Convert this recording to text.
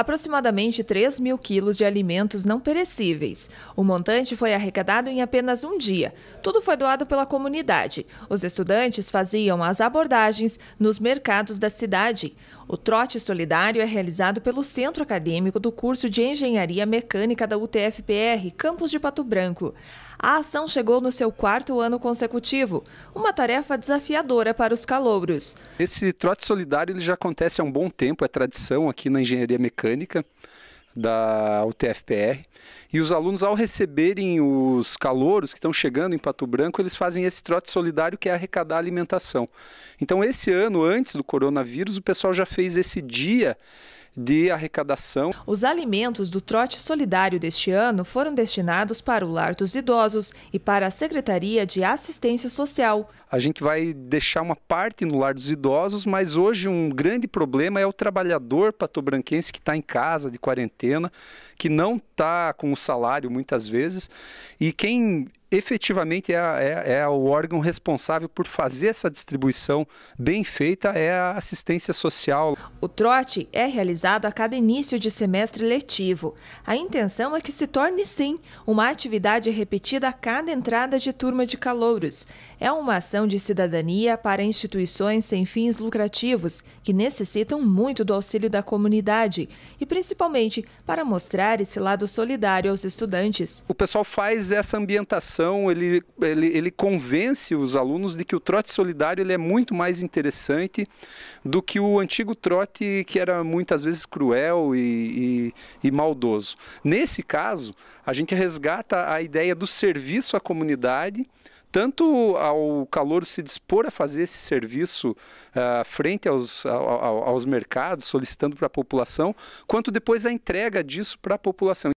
aproximadamente 3 mil quilos de alimentos não perecíveis. O montante foi arrecadado em apenas um dia. Tudo foi doado pela comunidade. Os estudantes faziam as abordagens nos mercados da cidade. O trote solidário é realizado pelo Centro Acadêmico do curso de Engenharia Mecânica da UTFPR, campus de Pato Branco. A ação chegou no seu quarto ano consecutivo, uma tarefa desafiadora para os calouros. Esse trote solidário ele já acontece há um bom tempo, é tradição aqui na engenharia mecânica mecânica da UTFPR. E os alunos, ao receberem os calouros que estão chegando em Pato Branco, eles fazem esse trote solidário que é arrecadar alimentação. Então, esse ano, antes do coronavírus, o pessoal já fez esse dia de arrecadação. Os alimentos do trote solidário deste ano foram destinados para o Lar dos Idosos e para a Secretaria de Assistência Social. A gente vai deixar uma parte no Lar dos Idosos, mas hoje um grande problema é o trabalhador patobranquense que está em casa de quarentena, que não está com o salário muitas vezes, e quem efetivamente é, é, é, o órgão responsável por fazer essa distribuição bem feita é a assistência social. O trote é realizado a cada início de semestre letivo. A intenção é que se torne, sim, uma atividade repetida a cada entrada de turma de calouros. É uma ação de cidadania para instituições sem fins lucrativos que necessitam muito do auxílio da comunidade e principalmente para mostrar esse lado solidário aos estudantes. O pessoal faz essa ambientação ele, ele, ele convence os alunos de que o trote solidário ele é muito mais interessante do que o antigo trote que era muitas vezes cruel e, e, e maldoso. Nesse caso, a gente resgata a ideia do serviço à comunidade, tanto ao calor se dispor a fazer esse serviço uh, frente aos, ao, aos mercados, solicitando para a população, quanto depois a entrega disso para a população.